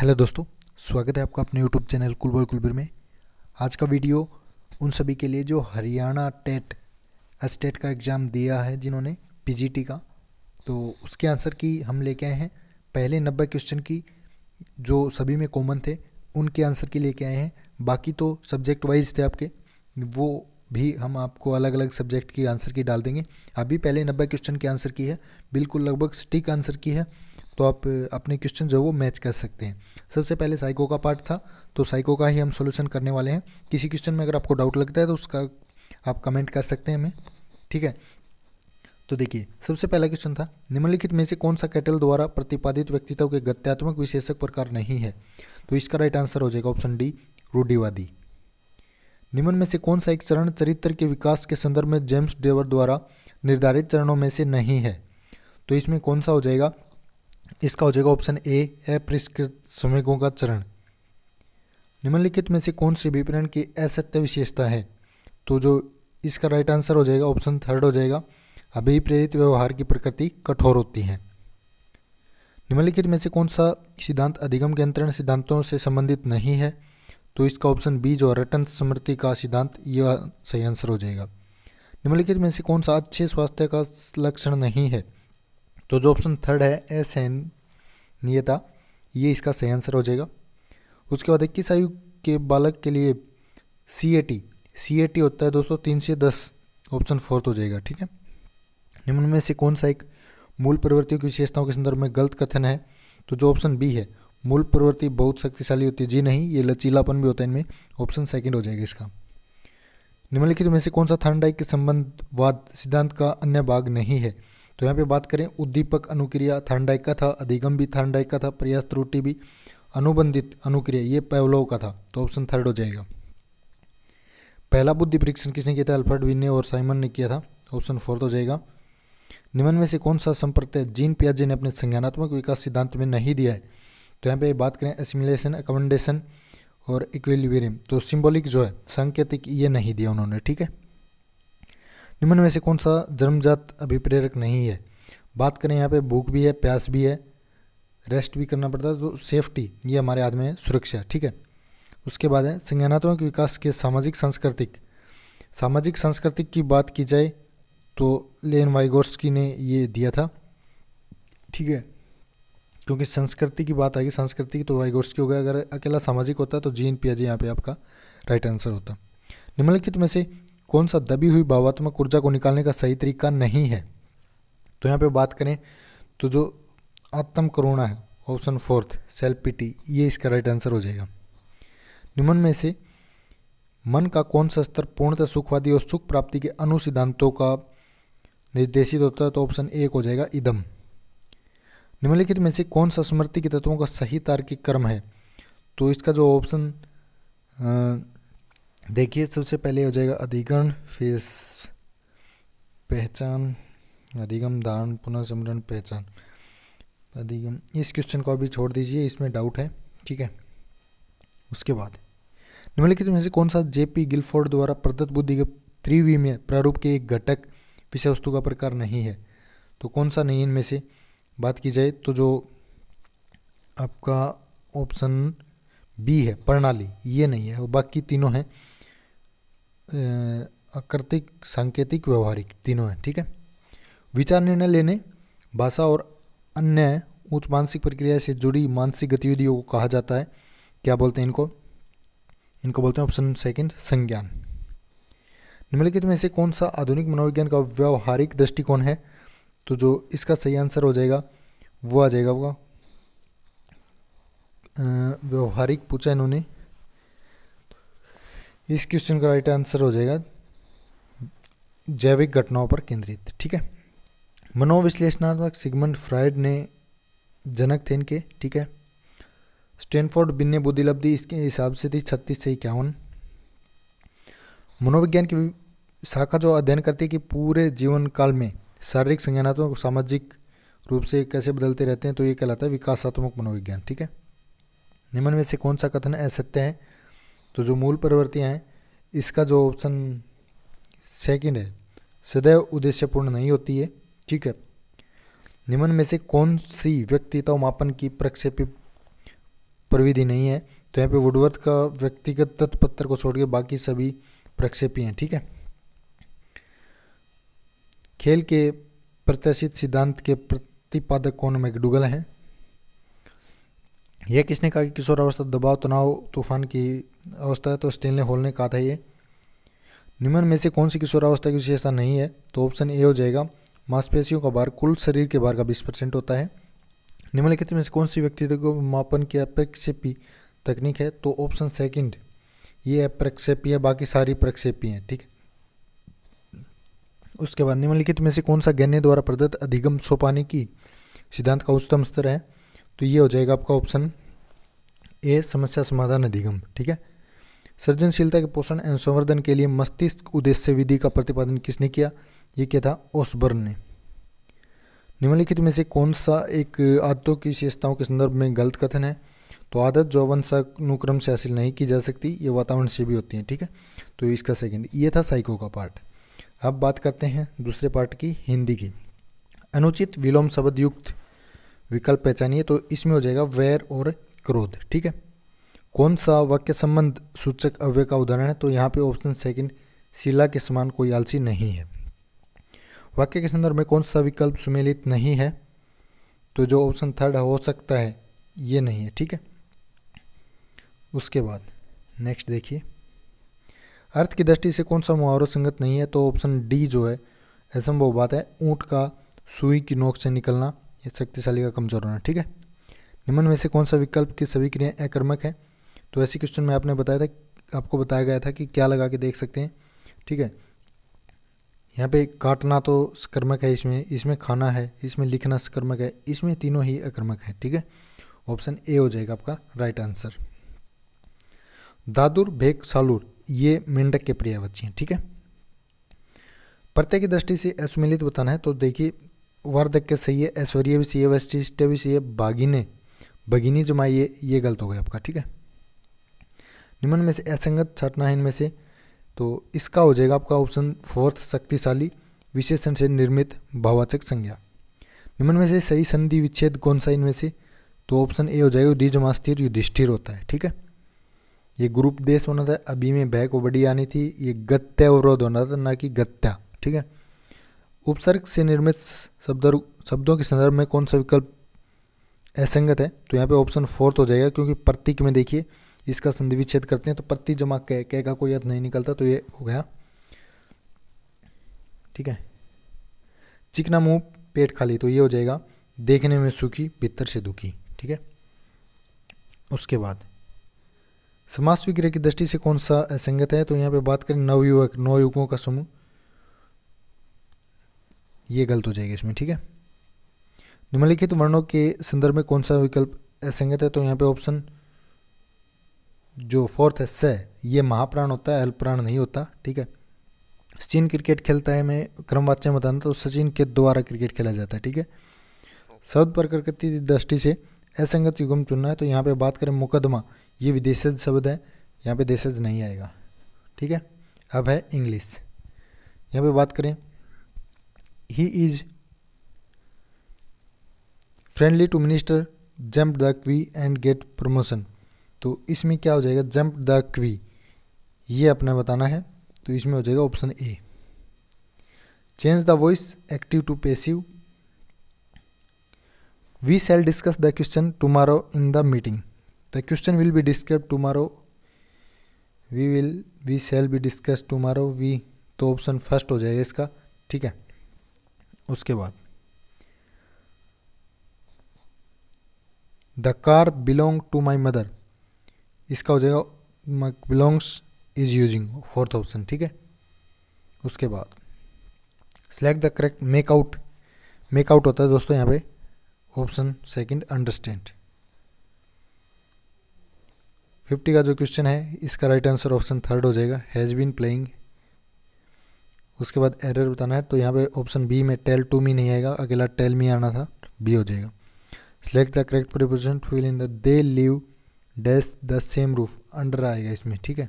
hello दोस्तों स्वागत है आपका अपने यूट्यूब चैनल कुलबॉय कुलबीर में आज का वीडियो उन सभी के लिए जो हरियाणा टेट स्टेट का एग्ज़ाम दिया है जिन्होंने पीजीटी का तो उसके आंसर की हम लेके आए हैं पहले नब्बे क्वेश्चन की जो सभी में कॉमन थे उनके आंसर की लेके आए हैं बाकी तो सब्जेक्ट वाइज थे आपके वो भी हम आपको अलग अलग सब्जेक्ट की आंसर की डाल देंगे अभी पहले नब्बे क्वेश्चन की आंसर की है बिल्कुल लगभग स्टिक आंसर की है तो आप अपने क्वेश्चन जो वो मैच कर सकते हैं सबसे पहले साइको का पार्ट था तो साइको का ही हम सोल्यूशन करने वाले हैं किसी क्वेश्चन में अगर आपको डाउट लगता है तो उसका आप कमेंट कर सकते हैं हमें ठीक है तो देखिए सबसे पहला क्वेश्चन था निम्नलिखित में से कौन सा कैटल द्वारा प्रतिपादित व्यक्तित्व के गत्यात्मक विशेषक प्रकार नहीं है तो इसका राइट आंसर हो जाएगा ऑप्शन डी रूढ़िवादी निम्न में से कौन सा एक चरण चरित्र के विकास के संदर्भ में जेम्स डेवर द्वारा निर्धारित चरणों में से नहीं है तो इसमें कौन सा हो जाएगा इसका हो जाएगा ऑप्शन ए अपरिष्कृत श्रमिकों का चरण निम्नलिखित में से कौन सी विपणन की असत्य विशेषता है तो जो इसका राइट आंसर हो जाएगा ऑप्शन थर्ड हो जाएगा अभिप्रेरित व्यवहार की प्रकृति कठोर होती है निम्नलिखित में से कौन सा सिद्धांत अधिगम के अंतरण सिद्धांतों से संबंधित नहीं है तो इसका ऑप्शन बी जो रटन स्मृति का सिद्धांत यह सही आंसर हो जाएगा निम्नलिखित में से कौन सा अच्छे स्वास्थ्य का लक्षण नहीं है तो जो ऑप्शन थर्ड है असहनीयता ये इसका सही आंसर हो जाएगा उसके बाद इक्कीस आयु के बालक के लिए सी A T C A T होता है दोस्तों तीन से दस ऑप्शन फोर्थ हो जाएगा ठीक है निम्न में से कौन सा एक मूल प्रवृत्तियों की विशेषताओं के संदर्भ में गलत कथन है तो जो ऑप्शन बी है मूल प्रवृत्ति बहुत शक्तिशाली होती है जी नहीं ये लचीलापन भी होता है इनमें ऑप्शन सेकंड हो जाएगा इसका निम्नलिखित में से कौन सा थर्नडाइक के संबंधवाद सिद्धांत का अन्य भाग नहीं है तो यहाँ पे बात करें उद्दीपक अनुक्रिया थर्नडाइक का था अधिगम भी थर्नडाइक का था प्रयास त्रुटि भी अनुबंधित अनुक्रिया ये पैवलोव का था तो ऑप्शन थर्ड हो जाएगा पहला बुद्धि परीक्षण किसने किया था अल्फर्ड विन्य और साइमन ने किया था ऑप्शन फोर्थ हो जाएगा निम्न में से कौन सा है जीन पियाजे ने अपने संज्ञानात्मक विकास सिद्धांत में नहीं दिया है तो यहाँ पे बात करें एसिमिलेशन अकोमोडेशन और इक्विलिवेरियम तो सिंबॉलिक जो है सांकेतिक ये नहीं दिया उन्होंने ठीक है निम्न में से कौन सा जन्मजात अभिप्रेरक नहीं है बात करें यहाँ पे भूख भी है प्यास भी है रेस्ट भी करना पड़ता है तो सेफ्टी ये हमारे आदमी है सुरक्षा ठीक है उसके बाद है संज्ञानात्मक विकास के सामाजिक सांस्कृतिक सामाजिक सांस्कृतिक की बात की जाए तो लेन वाइगोर्स्की ने ये दिया था ठीक है क्योंकि संस्कृति की बात आएगी संस्कृति की तो वाइगोर्स्की हो गया अगर अकेला सामाजिक होता तो जी एन पियाजी यहाँ पे आपका राइट आंसर होता निम्नलिखित में से कौन सा दबी हुई भावात्मक ऊर्जा को निकालने का सही तरीका नहीं है तो यहाँ पे बात करें तो जो आत्म करुणा है ऑप्शन फोर्थ सेल्फ पिटी ये इसका राइट आंसर हो जाएगा निम्न में से मन का कौन सा स्तर पूर्णतः सुखवादी और सुख प्राप्ति के अनु सिद्धांतों का निर्देशित होता है तो ऑप्शन एक हो जाएगा इदम निम्नलिखित में से कौन सा स्मृति के तत्वों का सही तार्किक क्रम है तो इसका जो ऑप्शन देखिए सबसे पहले हो जाएगा अधिगण फिर पहचान अधिगम धारण पुनर्समरण पहचान अधिगम इस क्वेश्चन को अभी छोड़ दीजिए इसमें डाउट है ठीक है उसके बाद निम्नलिखित में से कौन सा जेपी गिलफोर्ड द्वारा प्रदत्त बुद्धि के में प्रारूप के एक घटक विषय वस्तु का प्रकार नहीं है तो कौन सा नहीं इनमें से बात की जाए तो जो आपका ऑप्शन बी है प्रणाली ये नहीं है और बाकी तीनों हैं आकृतिक सांकेतिक व्यवहारिक तीनों हैं ठीक है विचार निर्णय लेने भाषा और अन्य उच्च मानसिक प्रक्रिया से जुड़ी मानसिक गतिविधियों को कहा जाता है क्या बोलते हैं इनको इनको बोलते हैं ऑप्शन सेकंड संज्ञान निम्नलिखित में से कौन सा आधुनिक मनोविज्ञान का व्यवहारिक दृष्टिकोण है तो जो इसका सही आंसर हो जाएगा वो आ जाएगा होगा व्यवहारिक पूछा इन्होंने इस क्वेश्चन का राइट आंसर हो जाएगा जैविक घटनाओं पर केंद्रित ठीक है मनोविश्लेषणात्मक सिगमंड फ्राइड ने जनक थे इनके ठीक है स्टैनफोर्ड बिन्ने बुद्धिलब्धि इसके हिसाब से थी छत्तीस से इक्यावन मनोविज्ञान की शाखा जो अध्ययन करती है कि पूरे जीवन काल में शारीरिक संज्ञानात्मक और सामाजिक रूप से कैसे बदलते रहते हैं तो ये कहलाता है विकासात्मक मनोविज्ञान ठीक है निम्न में से कौन सा कथन असत्य है तो जो मूल प्रवृत्तियाँ हैं इसका जो ऑप्शन सेकंड है सदैव उद्देश्यपूर्ण नहीं होती है ठीक है निम्न में से कौन सी व्यक्तित्व मापन की प्रक्षेपी प्रविधि नहीं है तो यहाँ पे वुडवर्थ का व्यक्तिगत तत्पत्र को छोड़ के बाकी सभी प्रक्षेपी हैं ठीक है खेल के प्रत्याशित सिद्धांत के प्रतिपादक कौन मैकडूगल हैं यह किसने कहा कि किशोर अवस्था दबाव तनाव तूफान की अवस्था है तो स्टेनले हॉल ने कहा था ये निम्न में से कौन सी किशोरावस्था की विशेषता नहीं है तो ऑप्शन ए हो जाएगा मांसपेशियों का भार कुल शरीर के भार का बीस परसेंट होता है निम्नलिखित में से कौन सी व्यक्ति को मापन की अप्रक्षेपी तकनीक है तो ऑप्शन सेकंड ये अप्रक्षेपी है बाकी सारी प्रक्षेपी हैं ठीक उसके बाद निम्नलिखित में से कौन सा गहने द्वारा प्रदत्त अधिगम सोपाने की सिद्धांत का उच्चतम स्तर है तो ये हो जाएगा आपका ऑप्शन ए समस्या समाधान अधिगम ठीक है सृजनशीलता के पोषण एवं संवर्धन के लिए मस्तिष्क उद्देश्य विधि का प्रतिपादन किसने किया ये क्या था ओसबर्न ने निम्नलिखित में से कौन सा एक आदतों की विशेषताओं के संदर्भ में गलत कथन है तो आदत जो अनुक्रम से हासिल नहीं की जा सकती ये वातावरण से भी होती है ठीक है तो इसका सेकंड ये था साइको का पार्ट अब बात करते हैं दूसरे पार्ट की हिंदी की अनुचित विलोम शब्द युक्त विकल्प पहचानिए तो इसमें हो जाएगा वैर और क्रोध ठीक है कौन सा वाक्य संबंध सूचक अव्यय का उदाहरण है तो यहाँ पे ऑप्शन सेकंड शिला के समान कोई आलसी नहीं है वाक्य के संदर्भ में कौन सा विकल्प सुमेलित नहीं है तो जो ऑप्शन थर्ड हो सकता है ये नहीं है ठीक है उसके बाद नेक्स्ट देखिए अर्थ की दृष्टि से कौन सा मुहावरा संगत नहीं है तो ऑप्शन डी जो है असंभव बात है ऊँट का सुई की नोक से निकलना या शक्तिशाली का कमज़ोर होना ठीक है निम्न में से कौन सा विकल्प की सभी क्रियाएं अक्रमक हैं तो ऐसे क्वेश्चन में आपने बताया था आपको बताया गया था कि क्या लगा के देख सकते हैं ठीक है यहाँ पे काटना तो सक्रमक है इसमें इसमें खाना है इसमें लिखना सक्रमक है इसमें तीनों ही अक्रमक है ठीक है ऑप्शन ए हो जाएगा आपका राइट आंसर दादुर भेक सालुर ये मेंढक के पर्यावची हैं ठीक है प्रत्यय की दृष्टि से असमिलित बताना है तो देखिए के सही है ऐश्वर्य भी सही है वैशिष्ट भी सही है बागिने भगिनी जुमाई ये ये गलत हो गया आपका ठीक है निम्न में से असंगत छटना है इनमें से तो इसका हो जाएगा आपका ऑप्शन फोर्थ शक्तिशाली विशेषण से निर्मित भावाचक संज्ञा निम्न में से सही संधि विच्छेद कौन सा इनमें से तो ऑप्शन ए हो जाएगा द्विजमास्थिर युधिष्ठिर होता है ठीक है ये ग्रुप देश होना था अभी में बैक को बड़ी आनी थी ये गत्य अवरोध होना था ना कि गत्या ठीक है उपसर्ग से निर्मित शब्द शब्दों के संदर्भ में कौन सा विकल्प असंगत है तो यहाँ पे ऑप्शन फोर्थ हो जाएगा क्योंकि प्रतीक में देखिए इसका संधि विच्छेद करते हैं तो प्रति जमा कह कह का कोई अर्थ नहीं निकलता तो ये हो गया ठीक है चिकना मुंह पेट खाली तो ये हो जाएगा देखने में सुखी भीतर से दुखी ठीक है उसके बाद समाज विग्रह की दृष्टि से कौन सा असंगत है तो यहाँ पे बात करें नवयुवक नौ युवकों का समूह ये गलत हो जाएगा इसमें ठीक है निम्नलिखित वर्णों के संदर्भ में कौन सा विकल्प असंगत है तो यहाँ पे ऑप्शन जो फोर्थ है स ये महाप्राण होता है अल्पप्राण नहीं होता ठीक है सचिन क्रिकेट खेलता है मैं क्रमवाच्य बताना तो सचिन के द्वारा क्रिकेट खेला जाता है ठीक है शब्द प्रकृति दृष्टि से असंगत युगम चुनना है तो यहाँ पे बात करें मुकदमा ये विदेशज शब्द है यहाँ पे देशज नहीं आएगा ठीक है अब है इंग्लिश यहाँ पे बात करें he is friendly to minister jump the queue and get promotion तो इसमें क्या हो जाएगा जंप द क्वी ये अपना बताना है तो इसमें हो जाएगा option A change the voice active to passive we shall discuss the question tomorrow in the meeting the question will be discuss tomorrow we will we shall be discuss tomorrow we तो option first हो जाएगा इसका ठीक है उसके बाद the car belong to my mother इसका हो जाएगा belongs is using fourth option ठीक है उसके बाद select the correct make out make out होता है दोस्तों यहाँ पे ऑप्शन सेकंड अंडरस्टैंड फिफ्टी का जो क्वेश्चन है इसका राइट आंसर ऑप्शन थर्ड हो जाएगा हैज़ बीन प्लेइंग उसके बाद एरर बताना है तो यहाँ पे ऑप्शन बी में टेल टू मी नहीं आएगा अकेला टेल मी आना था बी हो जाएगा select the correct preposition fill in the they live dash the same roof under आएगा इसमें ठीक है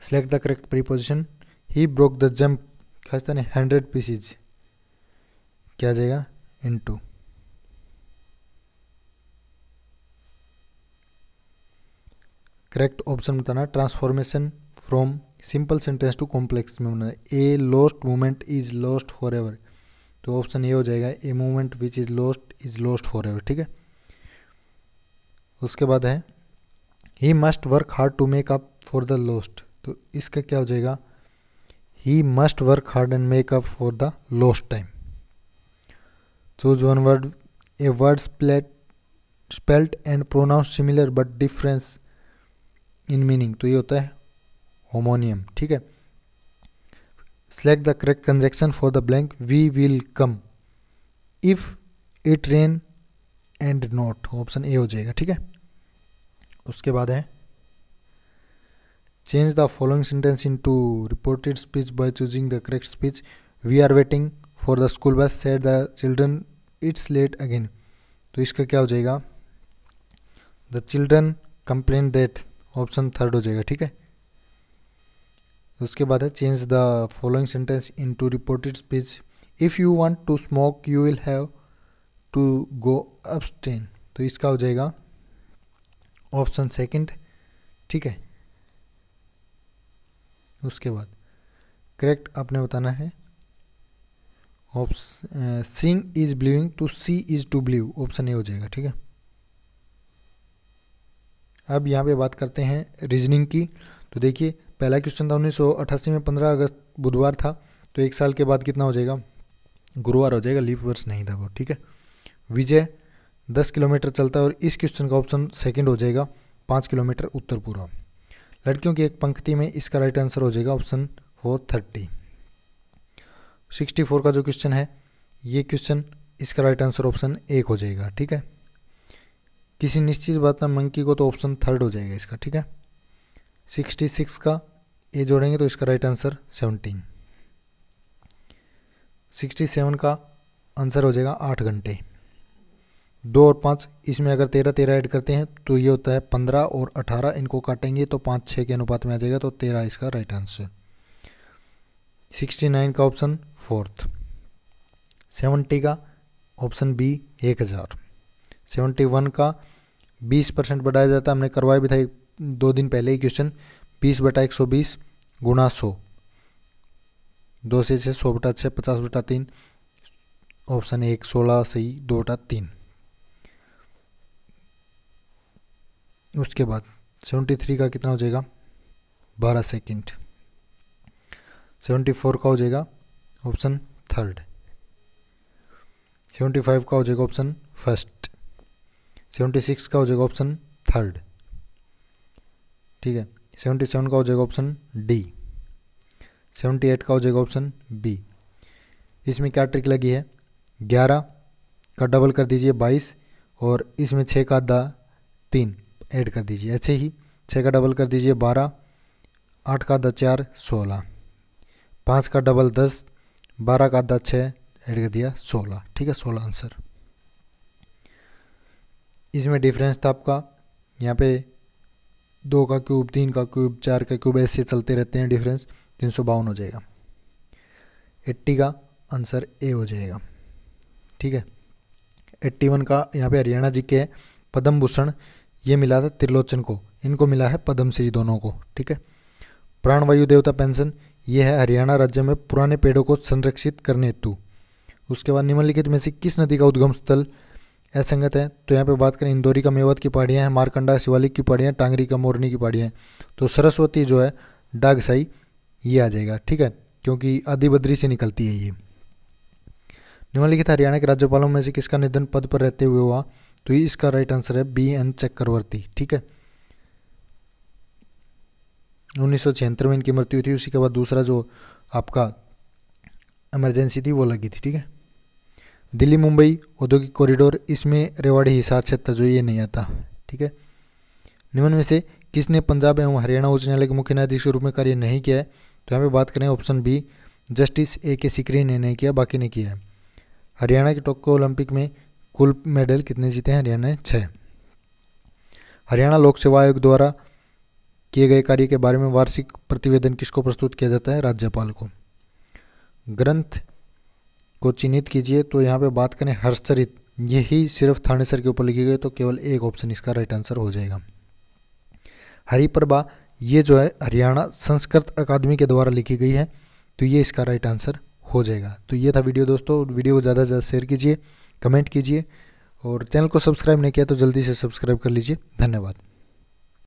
select the correct preposition he broke the jump खासता नहीं हंड्रेड पीसीज क्या जाएगा इन टू करेक्ट ऑप्शन बताना transformation from simple sentence to complex में बनाना a lost moment is lost for ever तो ऑप्शन ये हो जाएगा a moment which is lost is lost for ever ठीक है उसके बाद है he must work hard to make up for the lost तो इसका क्या हो जाएगा he must work hard and make up for the lost time choose one word a word spelt spelt and pronounce similar but difference in meaning तो ये होता है होमोनियम ठीक है select the correct conjunction for the blank we will come if it rain and not option A हो जाएगा ठीक है उसके बाद है change the following sentence into reported speech by choosing the correct speech we are waiting for the school bus said the children it's late again तो इसका क्या हो जाएगा the children complain that option third हो जाएगा ठीक है उसके बाद है change the following sentence into reported speech if you want to smoke you will have to go upstairs तो इसका हो जाएगा ऑप्शन सेकेंड ठीक है उसके बाद करेक्ट आपने बताना है option sing is blowing to see is to blue option A हो जाएगा ठीक है अब यहाँ पे बात करते हैं रीजनिंग की तो देखिए पहला क्वेश्चन था उन्नीस में पंद्रह अगस्त बुधवार था तो एक साल के बाद कितना हो जाएगा गुरुवार हो जाएगा लीप वर्ष नहीं था वो ठीक है विजय दस किलोमीटर चलता है और इस क्वेश्चन का ऑप्शन सेकंड हो जाएगा पाँच किलोमीटर उत्तर पूर्व लड़कियों की एक पंक्ति में इसका राइट आंसर हो जाएगा option four thirty sixty four का जो क्वेश्चन है ये क्वेश्चन इसका राइट आंसर ऑप्शन एक हो जाएगा ठीक है किसी निश्चित बात में मंकी को तो ऑप्शन थर्ड हो जाएगा इसका ठीक है सिक्सटी सिक्स का ए जोड़ेंगे तो इसका right answer seventeen sixty seven का आंसर हो जाएगा आठ घंटे दो और पाँच इसमें अगर तेरह तेरह ऐड करते हैं तो ये होता है पंद्रह और अठारह इनको काटेंगे तो पाँच छः के अनुपात में आ जाएगा तो तेरह इसका राइट आंसर सिक्सटी नाइन का ऑप्शन फोर्थ सेवेंटी का ऑप्शन बी एक हज़ार सेवेंटी वन का बीस परसेंट बढ़ाया जाता है हमने करवाया भी था एक दो दिन पहले ही क्वेश्चन बीस बटा एक सौ बीस गुणा सौ दो से छः सौ बटा छः पचास बटा तीन ऑप्शन एक सोलह से ही दो बटा तीन उसके बाद सेवेंटी थ्री का कितना हो जाएगा बारह सेकंड सेवेंटी फोर का हो जाएगा ऑप्शन थर्ड सेवेंटी फाइव का हो जाएगा ऑप्शन फर्स्ट सेवेंटी सिक्स का हो जाएगा ऑप्शन थर्ड ठीक है सेवेंटी सेवन का हो जाएगा ऑप्शन डी सेवेंटी एट का हो जाएगा ऑप्शन बी इसमें क्या ट्रिक लगी है ग्यारह का डबल कर दीजिए बाईस और इसमें छः का आधा तीन ऐड कर दीजिए ऐसे ही छः का डबल कर दीजिए बारह आठ का आधा चार सोलह पाँच का डबल दस बारह का आधा छः ऐड कर दिया सोलह ठीक है सोलह आंसर इसमें डिफरेंस था आपका यहाँ पे दो का क्यूब तीन का क्यूब चार का क्यूब ऐसे चलते रहते हैं डिफरेंस तीन सौ बावन हो जाएगा एट्टी का आंसर ए हो जाएगा ठीक है एट्टी वन का यहाँ पे हरियाणा जी के पद्म भूषण ये मिला था त्रिलोचन को इनको मिला है पद्म श्री दोनों को ठीक है प्राणवायु देवता पेंशन ये है हरियाणा राज्य में पुराने पेड़ों को संरक्षित करने हेतु उसके बाद निम्नलिखित में से किस नदी का उद्गम स्थल असंगत है तो यहाँ पे बात करें इंदौरी का मेवत की पहाड़ियाँ हैं मारकंडा शिवालिक की पहाड़ियाँ टांगरी का मोरनी की पहाड़ियाँ तो सरस्वती जो है डागसाई ये आ जाएगा ठीक है क्योंकि आदिबद्री से निकलती है ये निम्नलिखित हरियाणा के राज्यपालों में से किसका निधन पद पर रहते हुए हुआ तो ये इसका राइट आंसर है बी एन चक्रवर्ती ठीक है उन्नीस में इनकी मृत्यु हुई थी उसी के बाद दूसरा जो आपका इमरजेंसी थी वो लगी थी ठीक है दिल्ली मुंबई औद्योगिक कॉरिडोर इसमें रेवाड़ी हिसार से ये नहीं आता ठीक है निम्न में से किसने पंजाब एवं हरियाणा उच्च न्यायालय के मुख्य न्यायाधीश के रूप में कार्य नहीं किया है तो यहाँ पे बात करें ऑप्शन बी जस्टिस ए के सिकरी ने नहीं किया बाकी ने किया है हरियाणा के टोक्यो ओलंपिक में कुल मेडल कितने जीते हैं हरियाणा ने छः हरियाणा लोक सेवा आयोग द्वारा किए गए कार्य के बारे में वार्षिक प्रतिवेदन किसको प्रस्तुत किया जाता है राज्यपाल को ग्रंथ को चिन्हित कीजिए तो यहाँ पे बात करें हर्षचरित यही सिर्फ थानेसर के ऊपर लिखी गई तो केवल एक ऑप्शन इसका राइट आंसर हो जाएगा हरिप्रभा ये जो है हरियाणा संस्कृत अकादमी के द्वारा लिखी गई है तो ये इसका राइट आंसर हो जाएगा तो ये था वीडियो दोस्तों वीडियो को ज़्यादा से ज़्यादा शेयर कीजिए कमेंट कीजिए और चैनल को सब्सक्राइब नहीं किया तो जल्दी से सब्सक्राइब कर लीजिए धन्यवाद